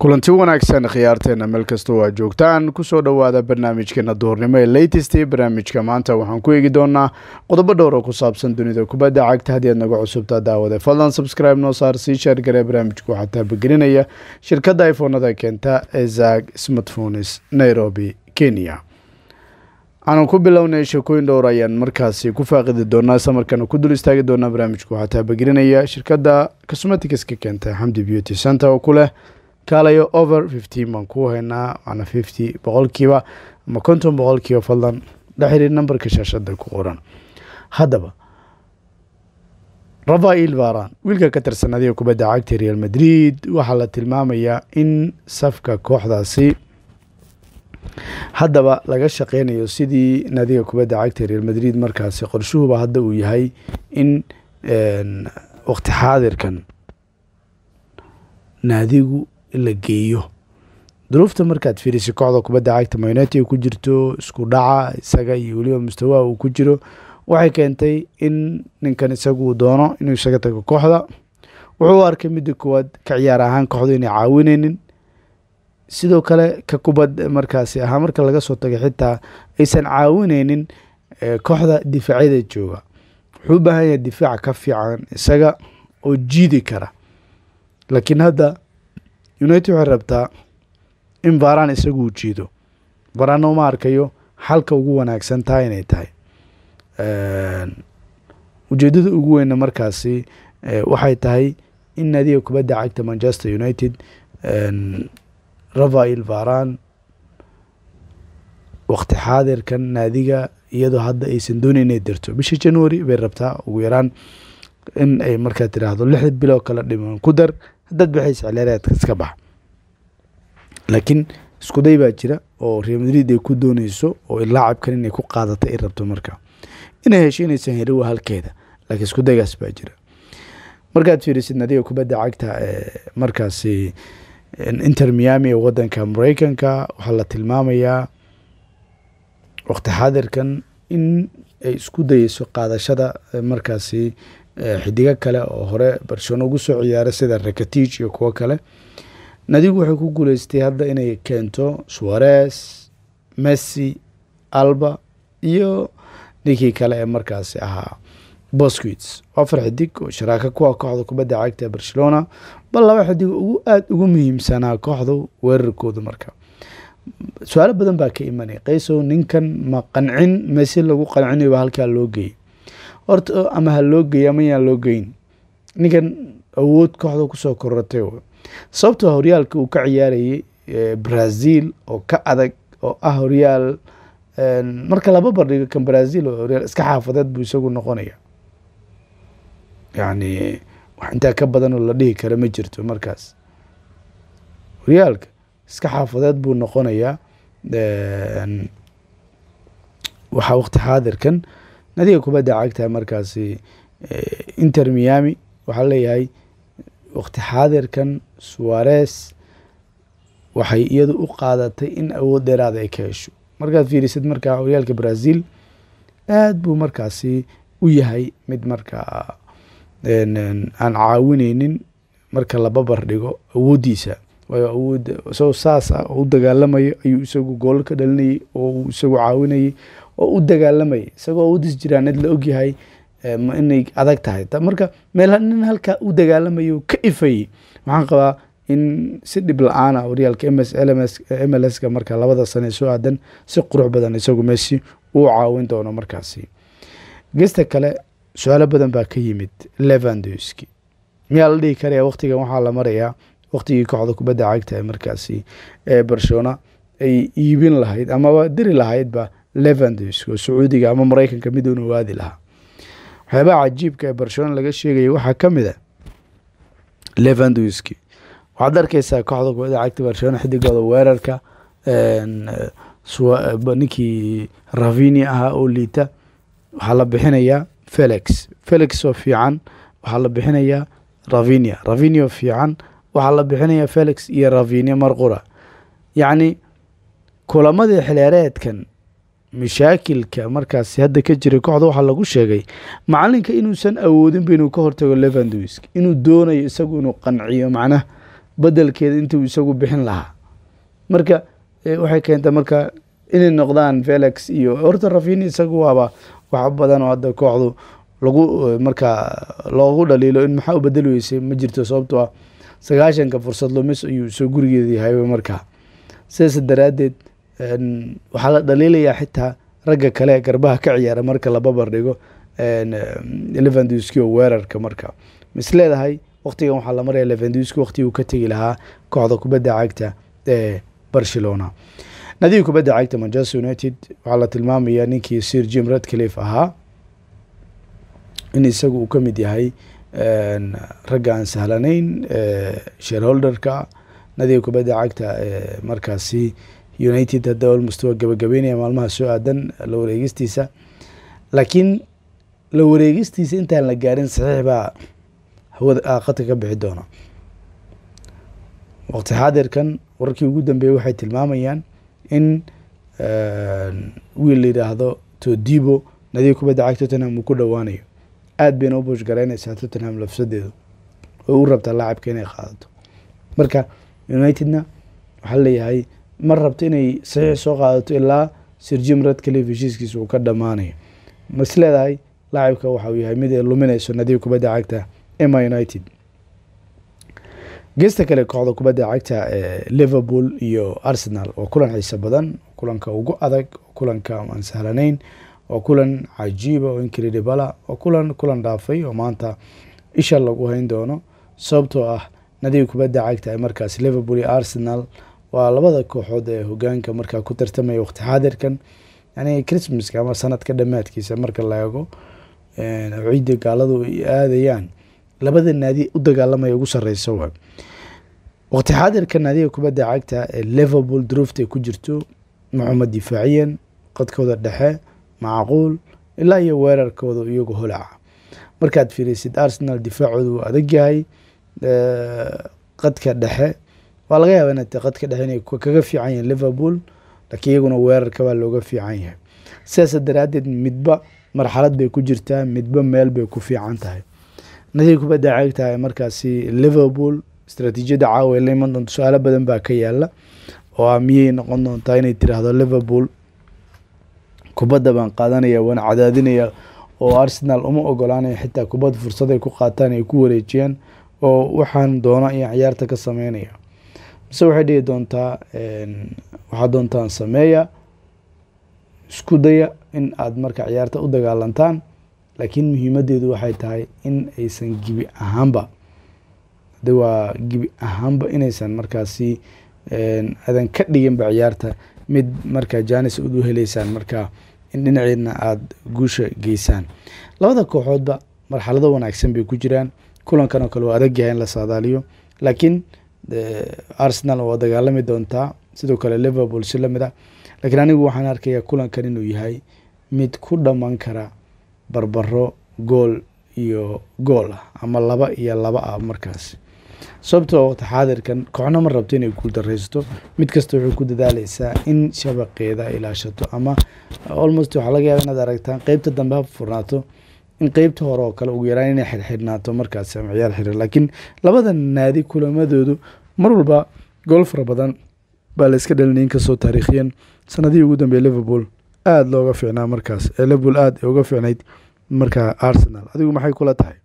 kulanti wanaagsan khiyaarteena meel kasta oo aad joogtaan kusoo dhowaada barnaamijkeena duhurnimo ee latest barnaamijka maanta waxaan ku eegi doonaa qodobo dhowr oo ku saabsan dunida kubadda cagta haddii aad naga cusubta daawade fadlan subscribe noo saar sii shaargaree barnaamijku waxaa taabagelinaya shirkadda ifoonada keenta ee zag smartphones nairobi kenya aanan ku bilownay sheekooyin dhowr ah ayaan markaasi ku faaqidi doonaa samarkana ku dul istaagi doonaa barnaamijku waxaa taabagelinaya shirkadda cosmeticska keenta xamdi beauty center oo ku leh kaalayo over fifteen baan kuu haynaa macna fifty boqolkiiba ama konton boqolkiiba fadlan dhexiriir nambarka shaashada ku qoran haddaba rafail varan wiilka ka tirsan adiga kubadda cagta real madrid waxaa la tilmaamayaa in safka kooxdaasi haddaba laga shaqeynayo sidii nadiga kubadda cagta real madrid markaasi qorshuhuba hadda uu yahay in waqti xaadirkan naadigu la geeyo duruufta markaad fiirisa kooxda kubadda cagta maynati ku jirto isku dhaca isaga iyo weliba mustawa uu ku jiro waxay keentay in ninkan isagu doono inuu isaga tago kooxda wuxuu arkay midda koowaad ka ciyaar ahaan kooxdu inay caawineynin sidoo kale ka kubad markaasi ahaa marka laga soo tagay xitaa aysan caawineynin eh, kooxda difaacyada jooga wuxuu u baahan yahay difaaca ka fiican isaga oo jiidi kara laakiin hadda united waxay rabtaa in varan isagu u jiido varana uma arkayo xalka ugu wanaagsan tahay inay tahay ujeeddada ugu weynna markaasi waxay tahay in naadiga kubadda cagta manchester united rafael varan wakti xaadirkan naadiga iyadoo hadda aysan doonin inay dirto bisha january bay rabtaa ugu yaraan in ay markaa tiraahdo lix bilo kala dhiman ku dar dad baxay sicilaareedka iska baxa laakiin iskuday baa jira oo real madrid ay ku dooneyso oo laacabkan inay ku qaadatay ay rabto marka inay heshiinaysa heriwa halkeeda laakiin iskudaygaas baa jira markaad fiirisid adiga kubadda cagta eh, markaasi eh, inter miami ee wadanka mareykanka waxaa la tilmaamayaa waqti xaadirkan in ay isku dayeyso qaadashada eh, markaasi xidigo kale oo hore barcelona ugu soo ciyaara sida rakatij iyo kuwo kale nadigu waxay ku guuleystay hadda inay keento suarez messi alba iyo ninkii kale ee markaasi ahaa bosquits afar xidig oo sharaaka kuwa ah kooxda kubadda cagta ee barcelona bal laba xidig ugu aada ugu muhiimsanaa kooxdu weerarkoodu marka su-aalo badan baa ka imanaya qaysow ninkan ma qancin messi lagu qancinayo halkaa loo geeyay horta uh, ama ha loo geeya ama yaan loo geyn ninkan awood kooxda kusoo korortay sababtoo horyaalka uu ka ciyaarayay eh, brazil oo ka adag oo ah horyaal eh, marka laba bardhigo kan brazil oo horyaal iska xaafadeed buu isagu noqonaya yani wax intaa ka badan oo la dhihi kara ma jirto markaas horyaalka iska xaafadeed buu noqonayaa eh, waxaa waqti xaadirkan nadiga kubadda cagta markaasi eh, inter miami waxaa leeyahay waqti xaadirkan suwares waxay iyadu u qaadatay in awood dheeraada ay ka hesho markaad fiirisid markaa horyaalka brazil aad buu markaasi u yahay mid markaa eh, aan caawineynin marka la babar dhigo awooddiisa waayo awoodda isagoo saas ah oo u dagaalamayo ayuu isagu gool ka dhalinayay oo uu isagu caawinayay oo u dagaalamaya isagoo udis jiraan cid la ogyahay eh, inay adag tahay marka meel nin halkaa u dagaalamayo ka ifayey waxaan qabaa in si dhib la-aana ah horyaalka eh, m l ska marka labada sane soo aadan si qurux badan isagu meesi uu caawin doono markaasi gesta kale su-aalo badan baa ka yimid levandoski miyaa la dhihi karaya wakhtigan waxaa la marayaa wakhtigii kooxda kubadda cagta ee markaasi ee eh, barcelona ay iibin lahayd amaba diri lahaydba levands oo sacuudiga ama maraykanka miduuna aadi lahaa waxyaabaha cajiibka ee barcelona laga sheegaya waxaa ka mid a levanduski waxaad arkeysaa kooxda kubada cagta barcelona xidigooda weerarka ninkii ravini ahaa oo liita waxaa la bixinayaa felix felix oo fiican waxaa la bixinayaa ravinia ravinia fiican waxaa la bixinayaa felix iyo ravinia marqura yacni kulamadii xilheereedkan mashaakilka markaasi hadda ka jiray kooxda waxaa lagu sheegay macalinka inuusan awoodin ba inuu ka hortago levandowisk inuu doonayo isagu inuu qanciyo macnaha bedelkeeda intuu isagu bixin lahaa marka eh, waxay keentay marka inay noqdaan felix iyo horta rafini isagu waaba wax badan oo hadda kooxdu lagu eh, markaa loogu dhaliilo in maxaa u bedel weysay ma jirto sababtoo ah sagaashanka fursad lumis ayuu soo gurigeeda yahay markaa sidaas daraadeed waxaa la dhaliilayaa xitaa ragga kale garbaha ka ciyaara marka la babar dhigo oo weerarka marka mis leedahay waqtigan waxaa la maraya levandski waqtigii uu ka tegi lahaa kooxda kubadda cagta ee barcelona nadiib kubadda cagta manchester united waxaa la tilmaamayaa ninkii sir jim radclif ahaa in isagu uu ka mid yahay ragga aan sahlanayn shareholderka nadii kubadda cagta markaasi united hadda olmost waa gabagabeynaya maalmaha soo aadan la wareegistiisa laakiin la wareegistiisa intaan la gaarin saxiix baa hawada ah, khadka ka bixi doona waqti xaadirkan wararkii ugu dambeeyey waxay tilmaamayaan in wiil la yidhaahdo todibo nadiga kubadda cag tottenham uu ku dhowaanayo aad bayna u buush garaynaysaa tottenham lafsadeedu oo u rabtaa laacibka inay qaadato marka unitedna waxaa leeyahay ma rabto inay saxiix soo qaadato ilaa sirjim red kalif heshiiskiisa uu ka dhammaanayo ma is leedahay laacibka waxauu yahay mid ay luminayso nadiib kubadda cagta ema united geesta kale kooxda kubadda cagta ee liverpool iyo arsenal waa kulan xiise badan kulanka ugu adag kulanka aan sahlanayn waa kulan cajiiba ah oo incredibala waa kulan kulan dhaafay oo maanta isha lagu hayn doono sababtoo ah nadiib kubadda cagta ee markaas liverpool iyo arsenal waa labada kooxood ee hogaanka markaa ku tartamaya waqti xaadirkan yani christmaska ama sanadka dhamaadkiisa marka la eego ciidda gaaladu ay aadayaan labada naadi u dagaalamaya ugu sareysa waa waqti xaadirka naadiga kubadda cagta ee liverpool duruufta ku jirto maxamed difaaciyan qadkooda dhexe macquul ilaa iyo weerarkooda iyagu holaca markaad fiirisid arsenal difaacooda wuu adag yahay qadka dhexe waa laga yaaba inay tae qadka dhexe inay kaga fiican yihiin liverpool laakiin iyaguna weerarka waa looga fiican yahay sidaasa daraaddeed midba marxalad bay ku jirtaa midba meel bay ku fiican tahay natii kubadda cagta markaasi liverpool istaraatiijiyadda caawa ay la doonto su-aalo badan baa ka yaala oo ah miyay noqon doontaa inay tiraahdo liverpool kubadda baan qaadanaya waan cadaadinaya oo arsenal uma ogolaanayo xitaa kubad fursad ku qaataan ay ku wareejiyaan oo waxaan doono ayaan ciyaarta ka sameynaya mise waxay dhihi doontaa waxaa doontaan sameeya isku daya in aad marka ciyaarta u dagaalantaan laakiin muhiimadeedu waxay tahay in aysan gibi ahaanba de waa gibi ahaanba inaysan markaasi adan ka dhiginba ciyaarta mid marka janis ud u heleysaan marka in dhinaceedna aada guusha geysaan labada kooxoodba marxalada wanaagsan bay ku jiraan kulankan oo kale waa adag yahay in la saadaaliyo laakiin Eh, arsenal waa dagaalami doontaa sidoo kale liverpool si lamid ah laakiin anigu waxaan arkayaa kulankan inuu yahay mid ku dhammaan kara barbaro gool iyo gool ah ama laba iyo laba ah markaas sababtoo waqti xaadirkan kooxna ma rabto inay ku mid kasta wuxuu ku dadaalaysaa in shabaqeeda ilaashato ama almost waxaa laga yaaba inaad aragtaan qeybta dambe ha furnaato in qeybta hore oo kale ugu yaraan inay xirxidhnaato markaas ama ciyaar xira laakiin labada naadi kulamadoodu mar walba gool fara badan baa la iska dhalin inkastoo taariikhyan sanadihii ugu dambeeye liverpool aada looga fiicnaa markaas ee liverpool aada uga fiicnayd markaa arsenal adigu maxay kula tahay